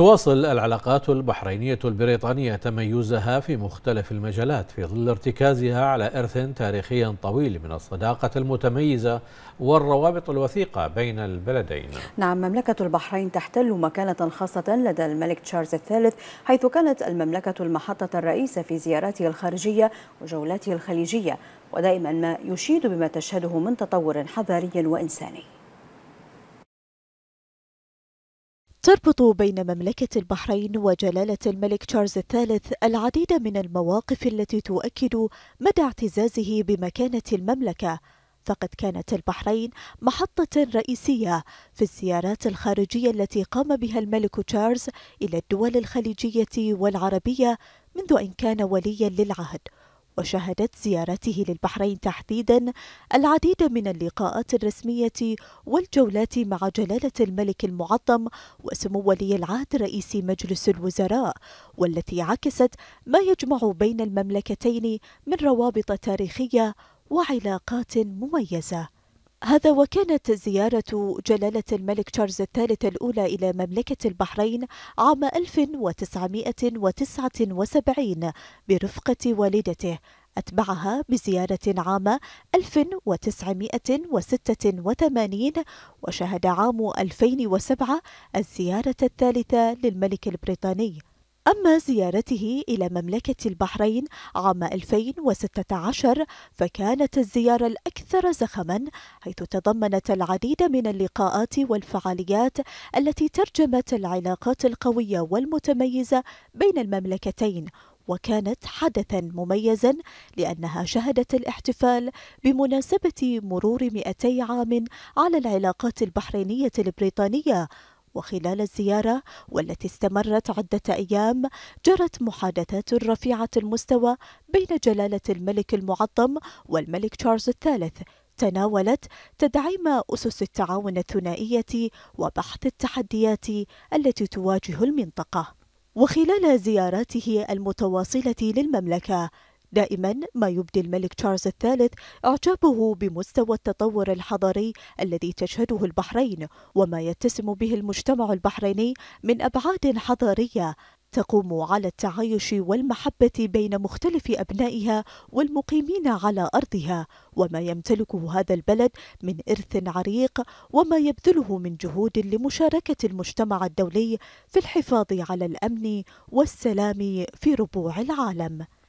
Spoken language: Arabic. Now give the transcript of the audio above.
تواصل العلاقات البحرينية البريطانية تميزها في مختلف المجالات في ظل ارتكازها على إرث تاريخي طويل من الصداقة المتميزة والروابط الوثيقة بين البلدين نعم مملكة البحرين تحتل مكانة خاصة لدى الملك تشارلز الثالث حيث كانت المملكة المحطة الرئيسة في زياراته الخارجية وجولاته الخليجية ودائما ما يشيد بما تشهده من تطور حضاري وإنساني تربط بين مملكة البحرين وجلالة الملك تشارلز الثالث العديد من المواقف التي تؤكد مدى اعتزازه بمكانة المملكة فقد كانت البحرين محطة رئيسية في الزيارات الخارجية التي قام بها الملك تشارلز إلى الدول الخليجية والعربية منذ أن كان وليا للعهد وشهدت زيارته للبحرين تحديدا العديد من اللقاءات الرسمية والجولات مع جلالة الملك المعظم وسمو ولي العهد رئيس مجلس الوزراء والتي عكست ما يجمع بين المملكتين من روابط تاريخية وعلاقات مميزة هذا وكانت زيارة جلالة الملك تشارلز الثالث الأولى إلى مملكة البحرين عام 1979 برفقة والدته أتبعها بزيارة عام 1986 وشهد عام 2007 الزيارة الثالثة للملك البريطاني أما زيارته إلى مملكة البحرين عام 2016 فكانت الزيارة الأكثر زخما حيث تضمنت العديد من اللقاءات والفعاليات التي ترجمت العلاقات القوية والمتميزة بين المملكتين وكانت حدثا مميزا لأنها شهدت الاحتفال بمناسبة مرور 200 عام على العلاقات البحرينية البريطانية وخلال الزيارة والتي استمرت عدة أيام جرت محادثات رفيعة المستوى بين جلالة الملك المعظم والملك تشارلز الثالث تناولت تدعيم أسس التعاون الثنائية وبحث التحديات التي تواجه المنطقة وخلال زياراته المتواصلة للمملكة دائما ما يبدي الملك تشارلز الثالث إعجابه بمستوى التطور الحضاري الذي تشهده البحرين وما يتسم به المجتمع البحريني من أبعاد حضارية تقوم على التعايش والمحبة بين مختلف أبنائها والمقيمين على أرضها وما يمتلكه هذا البلد من إرث عريق وما يبذله من جهود لمشاركة المجتمع الدولي في الحفاظ على الأمن والسلام في ربوع العالم